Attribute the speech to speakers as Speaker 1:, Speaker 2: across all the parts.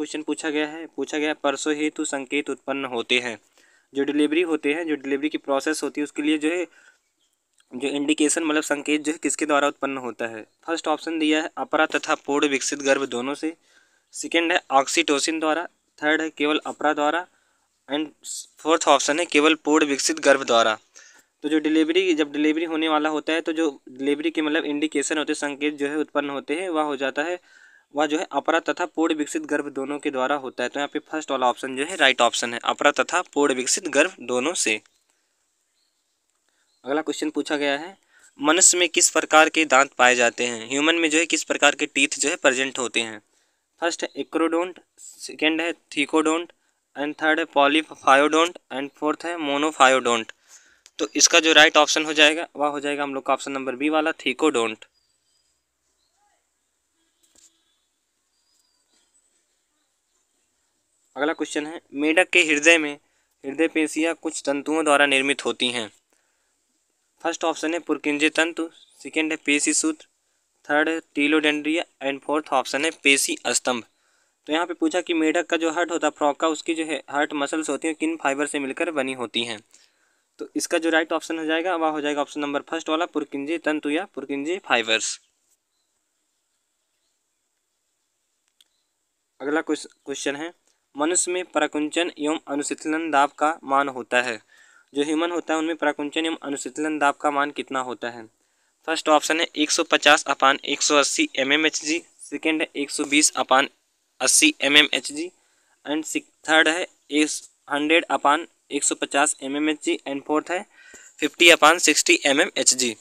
Speaker 1: question पूछा गया है पूछा गया परसों हेतु तो संकेत उत्पन्न होते हैं जो डिलीवरी होते हैं जो डिलीवरी की प्रोसेस होती है उसके लिए जो है जो इंडिकेशन मतलब संकेत जो है किसके द्वारा उत्पन्न होता है फर्स्ट ऑप्शन दिया है अपरा तथा पूर्ण विकसित गर्भ दोनों से सेकेंड है ऑक्सीटोसिन द्वारा थर्ड है केवल अपरा द्वारा एंड फोर्थ ऑप्शन है केवल पूर्ण विकसित गर्भ द्वारा तो जो डिलीवरी जब डिलीवरी होने वाला होता है तो जो डिलीवरी के मतलब इंडिकेशन होते संकेत जो है उत्पन्न होते हैं वह हो जाता है वह जो है अपरा तथा पूर्ण विकसित गर्भ दोनों के द्वारा होता है तो यहाँ पे फर्स्ट वाला ऑप्शन जो है राइट ऑप्शन है अपरा तथा पूर्ण विकसित गर्भ दोनों से अगला क्वेश्चन पूछा गया है मनुष्य में किस प्रकार के दांत पाए जाते हैं ह्यूमन में जो है किस प्रकार के टीथ जो है प्रेजेंट होते हैं फर्स्ट है एक्रोडोंट सेकेंड है थीकोडोंट एंड थर्ड है पॉलीफायोडोंट एंड फोर्थ है मोनोफायोडोंट तो इसका जो राइट ऑप्शन हो जाएगा वह हो जाएगा हम लोग का ऑप्शन नंबर बी वाला थीकोडोंट अगला क्वेश्चन है मेढक के हृदय में हृदय पेशियाँ कुछ तंतुओं द्वारा निर्मित होती हैं फर्स्ट ऑप्शन है पुरकिंजे तंतु सेकेंड है पेशी सूत्र थर्ड है टीलोडेंड्रिया एंड फोर्थ ऑप्शन है पेशी स्तंभ तो यहाँ पे पूछा कि मेढक का जो हर्ट होता है फ्रॉक का उसकी जो है हर्ट मसल्स होती हैं किन फाइबर से मिलकर बनी होती हैं तो इसका जो राइट ऑप्शन हो जाएगा वह हो जाएगा ऑप्शन नंबर फर्स्ट वाला पुरकिंजे तंतु या पुरकिंजे फाइबर्स अगला क्वेश्चन है मनुष्य में प्राकुंचन एवं अनुशीतलन दाब का मान होता है जो ह्यूमन होता है उनमें प्राकुंचन एवं अनुशीतलन दाब का मान कितना होता है फर्स्ट ऑप्शन है 150 अपान एक सौ अस्सी M M H G second है एक बीस अपान अस्सी M M H G and third है हंड्रेड अपान एक सौ पचास M M H G and fourth है fifty upon sixty M M H G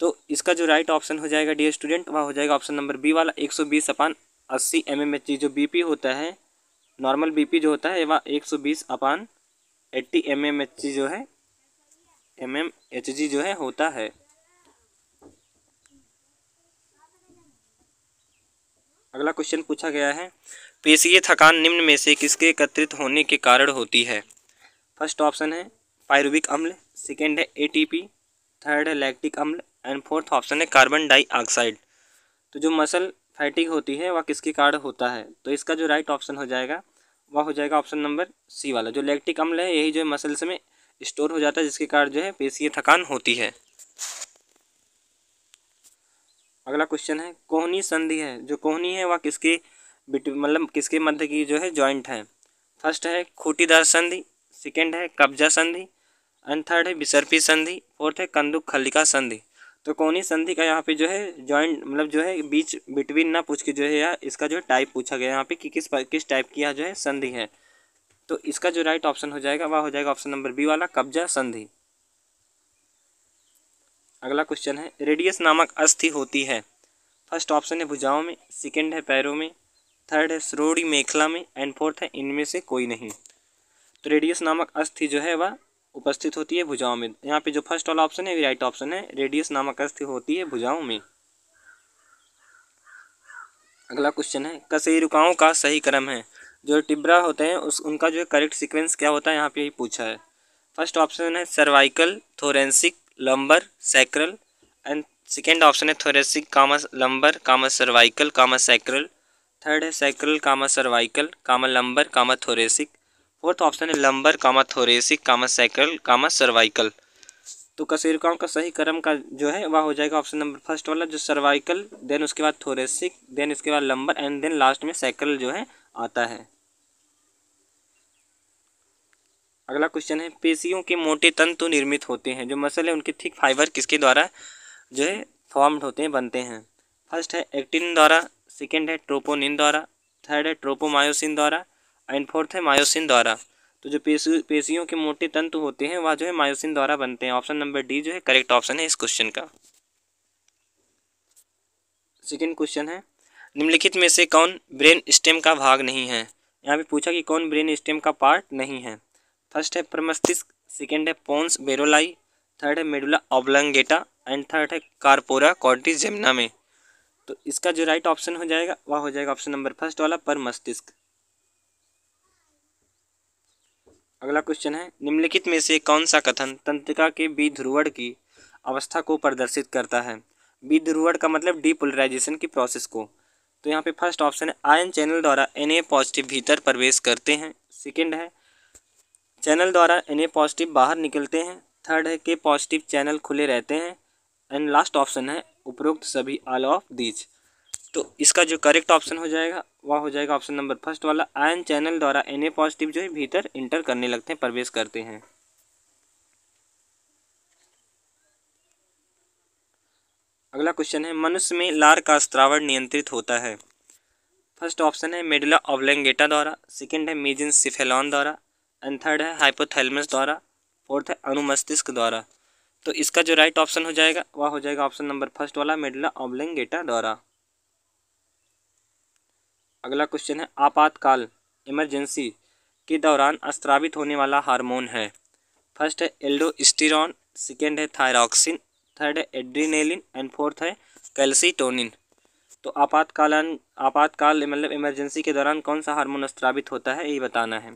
Speaker 1: तो इसका जो राइट ऑप्शन हो जाएगा डियर स्टूडेंट वह हो जाएगा ऑप्शन नंबर बी वाला एक सौ बीस अपान अस्सी एम एम एच जी जो बी पी होता है नॉर्मल बीपी जो होता है वह एक सौ बीस upon eighty M M H G जो है एम एम एच जी जो है होता है अगला क्वेश्चन पूछा गया है पेशीय थकान निम्न में से किसके एकत्रित होने के कारण होती है फर्स्ट ऑप्शन है पायरुविक अम्ल सेकेंड है एटीपी थर्ड है लैक्टिक अम्ल एंड फोर्थ ऑप्शन है कार्बन डाइऑक्साइड तो जो मसल फैटिक होती है वह किसके कारण होता है तो इसका जो राइट ऑप्शन हो जाएगा वह हो जाएगा ऑप्शन नंबर सी वाला जो लैक्टिक अम्ल है यही जो है मसल्स में स्टोर हो जाता है जिसके कारण जो है पेशीय थकान होती है अगला क्वेश्चन है कोहनी संधि है जो कोहनी है वह किसके मतलब किसके मध्य की जो है ज्वाइंट है फर्स्ट है खूटीदार संधि सेकेंड है कब्जा संधि एंड थर्ड है विसर्पी संधि फोर्थ है कंदुक खलिका संधि तो कोनी संधि का यहाँ पे जो है जॉइंट मतलब जो है बीच बिटवीन ना पूछ के जो है यहाँ इसका जो टाइप पूछा गया यहाँ पे कि किस किस टाइप की यहाँ जो है संधि है तो इसका जो राइट ऑप्शन हो जाएगा वह हो जाएगा ऑप्शन नंबर बी वाला कब्जा संधि अगला क्वेश्चन है रेडियस नामक अस्थि होती है फर्स्ट ऑप्शन है भुजाओं में सेकेंड है पैरों में थर्ड है श्रोड़ी मेखला में एंड फोर्थ है इनमें से कोई नहीं तो रेडियस नामक अस्थि जो है वह उपस्थित होती है भुजाओं में यहाँ पे जो फर्स्ट वाला ऑप्शन है ये राइट ऑप्शन है रेडियस नामक अस्थि होती है भुजाओं में अगला क्वेश्चन है कशेरुकाओं का सही क्रम है जो टिब्रा होते हैं उस उनका जो है करेक्ट सीक्वेंस क्या होता है यहाँ पे यही पूछा है फर्स्ट ऑप्शन है cervical thoracic lumbar sacral and second option है thoracic comma lumbar comma cervical comma sacral third है sacral comma cervical comma lumbar comma thoracic fourth option है lumbar comma thoracic comma sacral comma cervical तो कशेरुकाओं का सही क्रम का जो है वह हो जाएगा ऑप्शन नंबर फर्स्ट वाला जो सर्वाइकल देन उसके बाद थोरेसिक देन इसके बाद लंबर एंड देन लास्ट में साइकिल जो है आता है अगला क्वेश्चन है पेशियों के मोटे तंतु तो निर्मित होते हैं जो मसल है उनके थिक फाइबर किसके द्वारा जो है फॉर्म्ड होते हैं बनते हैं फर्स्ट है एक्टिन द्वारा सेकेंड है ट्रोपोनिन द्वारा थर्ड है ट्रोपोमायोसिन द्वारा एंड फोर्थ है मायोसिन द्वारा तो जो पेशी पेशियों के मोटे तंतु होते हैं वह जो है मायोसिन द्वारा बनते हैं ऑप्शन नंबर डी जो है करेक्ट ऑप्शन है इस क्वेश्चन का सेकेंड क्वेश्चन है निम्नलिखित में से कौन ब्रेन स्टेम का भाग नहीं है यहाँ पे पूछा कि कौन ब्रेन स्टेम का पार्ट नहीं है फर्स्ट है प्रमस्तिष्क सेकेंड है पोन्स बेरोलाई थर्ड है मेडुला ऑबलंगेटा एंड थर्ड है कारपोरा कॉर्टिस जेमना में तो इसका जो राइट ऑप्शन हो जाएगा वह हो जाएगा ऑप्शन नंबर फर्स्ट वाला पर मस्तिष्क अगला क्वेश्चन है निम्नलिखित में से कौन सा कथन तंत्रिका के विध्रुवण की अवस्था को प्रदर्शित करता है विध्रुवण का मतलब डीपोलराइजेशन की प्रोसेस को तो यहाँ पे फर्स्ट ऑप्शन है आयन चैनल द्वारा एन पॉजिटिव भीतर प्रवेश करते हैं सेकेंड है चैनल द्वारा एन पॉजिटिव बाहर निकलते हैं थर्ड है के पॉजिटिव चैनल खुले रहते हैं एंड लास्ट ऑप्शन है उपरोक्त सभी ऑल ऑफ दीज तो इसका जो करेक्ट ऑप्शन हो जाएगा वह हो जाएगा ऑप्शन नंबर फर्स्ट वाला आयन चैनल द्वारा एन पॉजिटिव जो है भीतर इंटर करने लगते हैं प्रवेश करते हैं अगला क्वेश्चन है मनुष्य में लार का स्त्रावण नियंत्रित होता है फर्स्ट ऑप्शन है मेडुला ओब्लेंगेटा द्वारा सेकंड है मेजिन सिफेलॉन द्वारा एंड थर्ड है हाइपोथेलमस द्वारा फोर्थ है अनुमस्तिष्क द्वारा तो इसका जो राइट ऑप्शन हो जाएगा वह हो जाएगा ऑप्शन नंबर फर्स्ट वाला मेडुला ओब्लेंगेटा द्वारा अगला क्वेश्चन है आपातकाल इमरजेंसी के दौरान अस्त्रावित होने वाला हार्मोन है फर्स्ट है एल्डोस्टिरॉन सेकेंड है थायरॉक्सिन थर्ड है एड्रीनेलिन एंड फोर्थ है कैल्सीटोनिन तो आपातकाल आपातकाल मतलब इमरजेंसी के दौरान कौन सा हार्मोन अस्त्रावित होता है ये बताना है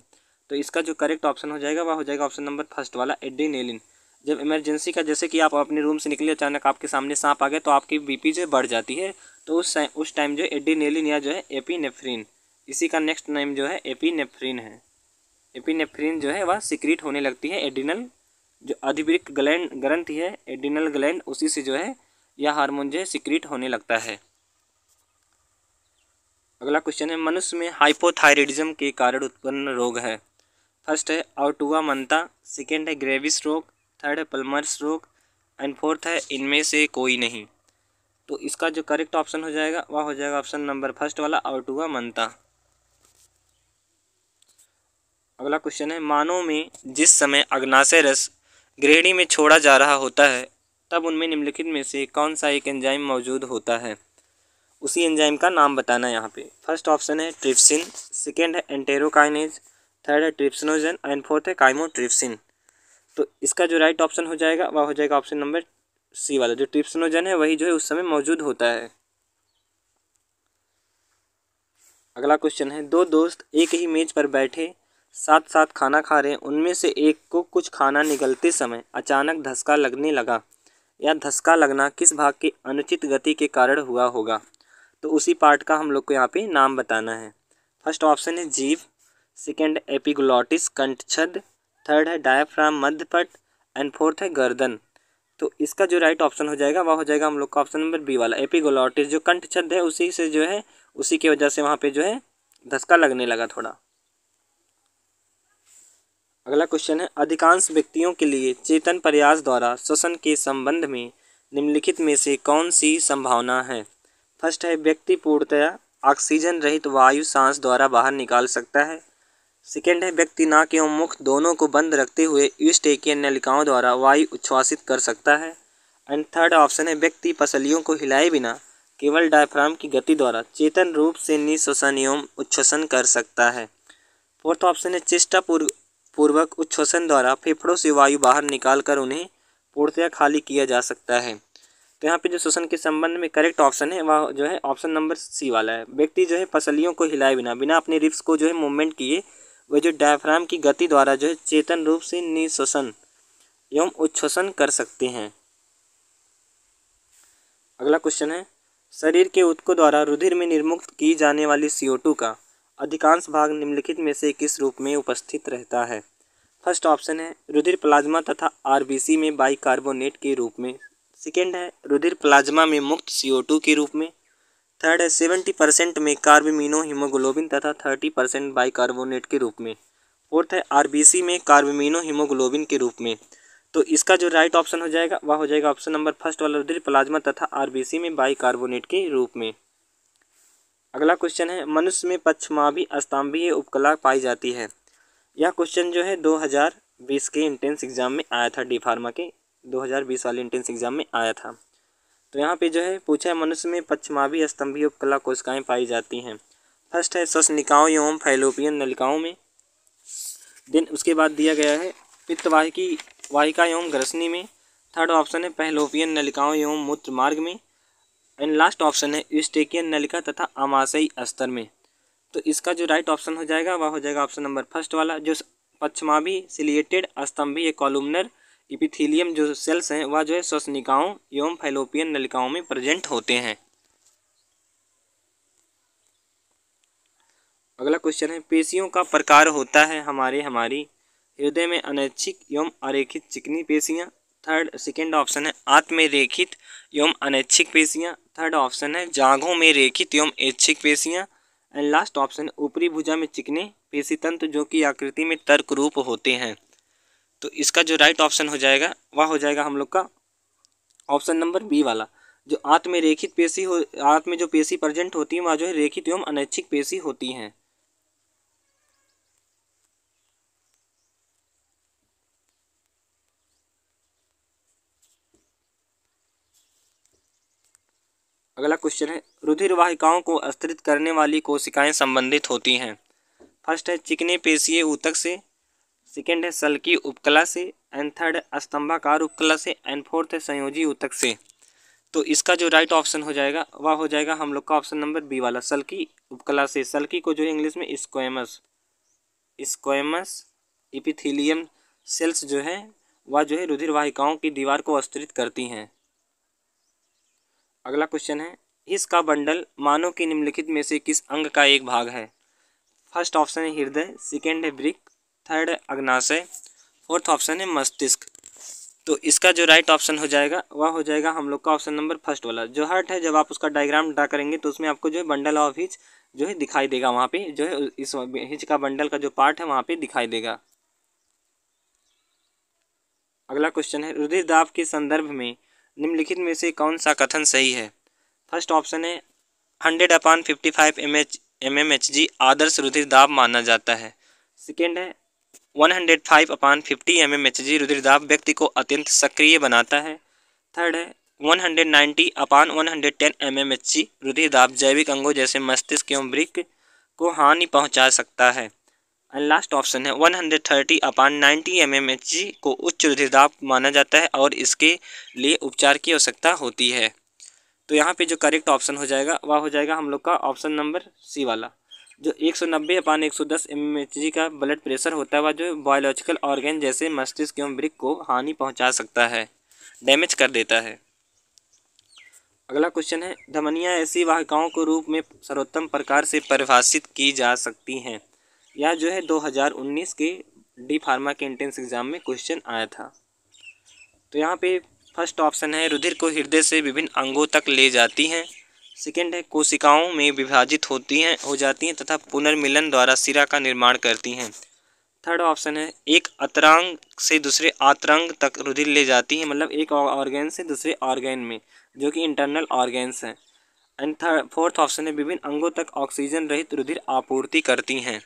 Speaker 1: तो इसका जो करेक्ट ऑप्शन हो जाएगा वह हो जाएगा ऑप्शन नंबर फर्स्ट वाला एड्रीनेलिन जब इमरजेंसी का जैसे कि आप अपने रूम से निकले अचानक आपके सामने सांप आ गए तो आपकी बीपी जो बढ़ जाती है तो उस उस टाइम जो एडीनेलिन या जो है एपीनेफ्रिन इसी का नेक्स्ट नेम जो है एपीनेफ्रिन है एपीनेफ्रिन जो है वह सिक्रीट होने लगती है एडिनल जो अधिवृक्क ग्लैंड ग्रंथ है एडिनल ग्लैंड उसी से जो है यह हार्मोन जो है सिक्रीट होने लगता है अगला क्वेश्चन है मनुष्य में हाइपोथायरिडिज्म के कारण उत्पन्न रोग है फर्स्ट है आउटुआ मंता सेकेंड है ग्रेविस रोग थर्ड है पल्मर्स रोग एंड फोर्थ है इनमें से कोई नहीं तो इसका जो करेक्ट ऑप्शन हो जाएगा वह हो जाएगा ऑप्शन नंबर फर्स्ट वाला हुआ मनता अगला क्वेश्चन है मानव में जिस समय अग्नाशय रस गृहिणी में छोड़ा जा रहा होता है तब उनमें निम्नलिखित में से कौन सा एक एंजाइम मौजूद होता है उसी एंजाइम का नाम बताना यहाँ पे फर्स्ट ऑप्शन है ट्रिप्सिन सेकेंड है एंटेरोकाइनेज थर्ड है ट्रिप्सनोजन एंड फोर्थ है काइमोट्रिप्सिन तो इसका जो राइट ऑप्शन हो जाएगा वह हो जाएगा ऑप्शन नंबर सी वाला जो ट्रिप्सनोजन है वही जो है उस समय मौजूद होता है अगला क्वेश्चन है दो दोस्त एक ही मेज पर बैठे साथ साथ खाना खा रहे हैं उनमें से एक को कुछ खाना निकलते समय अचानक धसका लगने लगा या धसका लगना किस भाग की अनुचित गति के कारण हुआ होगा तो उसी पार्ट का हम लोग को यहाँ पे नाम बताना है फर्स्ट ऑप्शन है जीव सेकेंड एपिगुलॉटिस कंठछद थर्ड है डायफ्राम मध्यपट एंड फोर्थ है गर्दन तो इसका जो राइट ऑप्शन हो जाएगा वह हो जाएगा हम लोग का ऑप्शन नंबर बी वाला एपिगोलॉटिस जो कंठ छद है उसी से जो है उसी की वजह से वहाँ पे जो है धसका लगने लगा थोड़ा अगला क्वेश्चन है अधिकांश व्यक्तियों के लिए चेतन प्रयास द्वारा श्वसन के संबंध में निम्नलिखित में से कौन सी संभावना है फर्स्ट है व्यक्ति पूर्णतया ऑक्सीजन रहित वायु सांस द्वारा बाहर निकाल सकता है सेकेंड है व्यक्ति नाक एवं मुख दोनों को बंद रखते हुए ईस्ट एकियन नलिकाओं द्वारा वायु उच्छ्वासित कर सकता है एंड थर्ड ऑप्शन है व्यक्ति पसलियों को हिलाए बिना केवल डायफ्राम की गति द्वारा चेतन रूप से निश्वसन एवं उच्छ्वसन कर सकता है फोर्थ ऑप्शन है चेष्टा पूर्व पूर्वक उच्छ्वसन द्वारा फेफड़ों से वायु बाहर निकाल कर उन्हें पूर्णतया खाली किया जा सकता है तो यहाँ पे जो श्वसन के संबंध में करेक्ट ऑप्शन है वह जो है ऑप्शन नंबर सी वाला है व्यक्ति जो है पसलियों को हिलाए बिना बिना अपने रिप्स को जो है मूवमेंट किए वह जो डायफ्राम की गति द्वारा जो है चेतन रूप से निश्वसन एवं उच्छ्वसन कर सकते हैं अगला क्वेश्चन है शरीर के उत्कों द्वारा रुधिर में निर्मुक्त की जाने वाली CO2 का अधिकांश भाग निम्नलिखित में से किस रूप में उपस्थित रहता है फर्स्ट ऑप्शन है रुधिर प्लाज्मा तथा आर में बाइकार्बोनेट के रूप में सेकेंड है रुधिर प्लाज्मा में मुक्त CO2 के रूप में थर्ड है सेवेंटी परसेंट में कार्बमिनो हीमोग्लोबिन तथा थर्टी परसेंट कार्बोनेट के रूप में फोर्थ है आरबीसी में कार्बमिनो हीमोग्लोबिन के रूप में तो इसका जो राइट ऑप्शन हो जाएगा वह हो जाएगा ऑप्शन नंबर फर्स्ट वाला रुद्र प्लाज्मा तथा आरबीसी में कार्बोनेट के रूप में अगला क्वेश्चन है मनुष्य में पक्षमाभी अस्ताम्भीय उपकला पाई जाती है यह क्वेश्चन जो है बीस के इंट्रेंस एग्जाम में आया था डी फार्मा के बीस वाले इंट्रेंस एग्जाम में आया था तो यहाँ पे जो है पूछा है मनुष्य में पश्चिमाभी स्तंभीय उपकला कोशिकाएँ पाई जाती हैं फर्स्ट है ससनिकाओं एवं फैलोपियन नलिकाओं में देन उसके बाद दिया गया है पित्तवाहिकी वाहिका एवं ग्रसनी में थर्ड ऑप्शन है पहलोपियन नलिकाओं एवं मूत्र मार्ग में एंड लास्ट ऑप्शन है यूस्टेकियन नलिका तथा आमाशयी स्तर में तो इसका जो राइट ऑप्शन हो जाएगा वह हो जाएगा ऑप्शन नंबर फर्स्ट वाला जो पश्चिमाभी सिलिएटेड स्तंभीय कॉलुमनर इपिथीलियम जो सेल्स हैं वह जो है श्वसनिकाओं एवं फैलोपियन नलिकाओं में प्रेजेंट होते हैं अगला क्वेश्चन है पेशियों का प्रकार होता है हमारे हमारी हृदय में अनैच्छिक एवं अरेखित चिकनी पेशियाँ थर्ड सेकेंड ऑप्शन है आत्मरेखित एवं अनैच्छिक पेशियाँ थर्ड ऑप्शन है जांघों में रेखित एवं ऐच्छिक पेशियाँ एंड लास्ट ऑप्शन ऊपरी भुजा में चिकने पेशी तंत्र जो कि आकृति में तर्क रूप होते हैं तो इसका जो राइट ऑप्शन हो जाएगा वह हो जाएगा हम लोग का ऑप्शन नंबर बी वाला जो आत्म रेखित पेशी हो आत्म जो पेशी प्रजेंट होती है वह जो है रेखित एवं अनैच्छिक पेशी होती हैं अगला क्वेश्चन है रुधिर वाहिकाओं को अस्त्रित करने वाली कोशिकाएं संबंधित होती हैं फर्स्ट है चिकने पेशीय ऊतक से सेकेंड है सल्की उपकला से एंड थर्ड स्तंभाकार उपकला से एंड फोर्थ है संयोजी उतक से तो इसका जो राइट ऑप्शन हो जाएगा वह हो जाएगा हम लोग का ऑप्शन नंबर बी वाला सल्की उपकला से सल्की को जो है इंग्लिश में स्क्वेमस स्क्वेमस इपिथिलियम सेल्स जो है वह जो है रुधिर वाहिकाओं की दीवार को अस्तृत करती हैं अगला क्वेश्चन है इसका बंडल मानव के निम्नलिखित में से किस अंग का एक भाग है फर्स्ट ऑप्शन है हृदय सेकेंड है ब्रिक थर्ड है अग्नाशय फोर्थ ऑप्शन है मस्तिष्क तो इसका जो राइट ऑप्शन हो जाएगा वह हो जाएगा हम लोग का ऑप्शन नंबर फर्स्ट वाला जो हर्ट है जब आप उसका डायग्राम ड्रा करेंगे तो उसमें आपको जो है बंडल ऑफ हिच जो है दिखाई देगा वहाँ पे जो है इस हिच का बंडल का जो पार्ट है वहाँ पे दिखाई देगा अगला क्वेश्चन है रुधिर दाब के संदर्भ में निम्नलिखित में से कौन सा कथन सही है फर्स्ट ऑप्शन है hundred upon fifty five M H M M H G आदर्श रुधिर दाब माना जाता है सेकेंड है 105 upon fifty M M H G रुधिरदाब व्यक्ति को अत्यंत सक्रिय बनाता है थर्ड है 190 upon 110 M M H G रुधिरदाब जैविक अंगों जैसे मस्तिष्क एवं वृक्क को हानि पहुंचा सकता है एंड लास्ट ऑप्शन है 130 upon 90 M M H G को उच्च रुधिरदाब माना जाता है और इसके लिए उपचार की आवश्यकता होती है तो यहाँ पे जो करेक्ट ऑप्शन हो जाएगा वह हो जाएगा हम लोग का ऑप्शन नंबर सी वाला जो 190 अपान एच जी का ब्लड प्रेशर होता है वह जो बायोलॉजिकल ऑर्गेन जैसे मस्तिष्क एवं ब्रिक को हानि पहुंचा सकता है डैमेज कर देता है अगला क्वेश्चन है धमनिया ऐसी वाहिकाओं के रूप में सर्वोत्तम प्रकार से परिभाषित की जा सकती हैं यह जो है 2019 के डी फार्मा के एंट्रेंस एग्जाम में क्वेश्चन आया था तो यहाँ पे फर्स्ट ऑप्शन है रुधिर को हृदय से विभिन्न अंगों तक ले जाती हैं सेकेंड है कोशिकाओं में विभाजित होती हैं हो जाती हैं तथा पुनर्मिलन द्वारा सिरा का निर्माण करती हैं थर्ड ऑप्शन है एक अतरंग से दूसरे आतरंग तक रुधिर ले जाती है मतलब एक ऑर्गेन से दूसरे ऑर्गेन में जो कि इंटरनल ऑर्गेन्स हैं एंड थर्ड फोर्थ ऑप्शन है विभिन्न अंगों तक ऑक्सीजन रहित रुधिर आपूर्ति करती हैं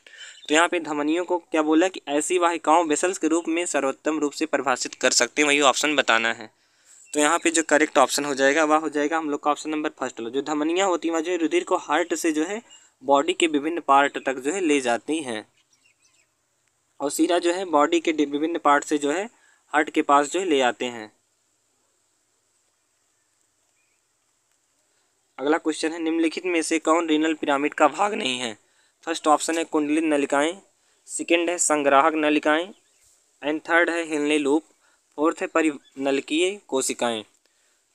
Speaker 1: तो यहाँ पे धमनियों को क्या बोला कि ऐसी वाहिकाओं वेसल्स के रूप में सर्वोत्तम रूप से परिभाषित कर सकते हैं वही ऑप्शन बताना है तो यहाँ पे जो करेक्ट ऑप्शन हो जाएगा वह हो जाएगा हम लोग का ऑप्शन नंबर फर्स्ट जो धमनियाँ होती हैं वह जो है रुधिर को हार्ट से जो है बॉडी के विभिन्न पार्ट तक जो है ले जाती हैं और सीरा जो है बॉडी के विभिन्न पार्ट से जो है हार्ट के पास जो है ले आते हैं अगला क्वेश्चन है निम्नलिखित में से कौन रीनल पिरामिड का भाग नहीं है फर्स्ट ऑप्शन है कुंडलित नलिकाएं सेकंड है संग्राहक नलिकाएं एंड थर्ड है हिलने लूप फोर्थ है परिनलकीय कोशिकाएं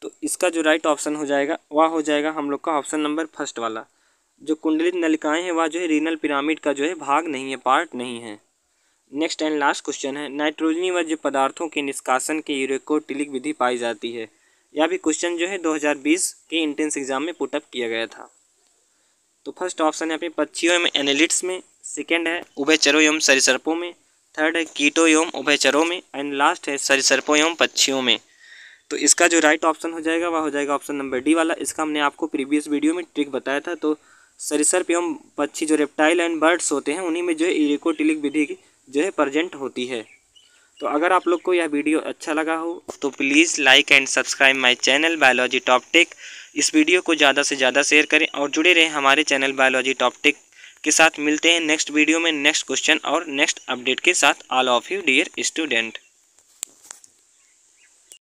Speaker 1: तो इसका जो राइट ऑप्शन हो जाएगा वह हो जाएगा हम लोग का ऑप्शन नंबर फर्स्ट वाला जो कुंडलित नलिकाएं हैं वह जो है रीनल पिरामिड का जो है भाग नहीं है पार्ट नहीं है नेक्स्ट एंड लास्ट क्वेश्चन है नाइट्रोजनी वर्ज्य पदार्थों के निष्कासन के यूरेकोटिलिक विधि पाई जाती है यह भी क्वेश्चन जो है 2020 के इंट्रेंस एग्जाम में पुटअप किया गया था तो फर्स्ट ऑप्शन है अपने पक्षियों एवं एनालिट्स में सेकेंड है उभयचरों एवं सरिसर्पों में थर्ड है कीटो एवं उभयचरों में एंड लास्ट है सरिसर्पों एवं पक्षियों में तो इसका जो राइट ऑप्शन हो जाएगा वह हो जाएगा ऑप्शन नंबर डी वाला इसका हमने आपको प्रीवियस वीडियो में ट्रिक बताया था तो सरिसर्प एवं पक्षी जो रेप्टाइल एंड बर्ड्स होते हैं उन्हीं में जो है इरिकोटिलिक विधि की जो है प्रजेंट होती है तो अगर आप लोग को यह वीडियो अच्छा लगा हो तो please like and subscribe my channel biology top इस वीडियो को ज़्यादा से ज़्यादा शेयर करें और जुड़े रहें हमारे चैनल बायोलॉजी टॉप के साथ मिलते हैं नेक्स्ट वीडियो में नेक्स्ट क्वेश्चन और नेक्स्ट अपडेट के साथ all of you dear student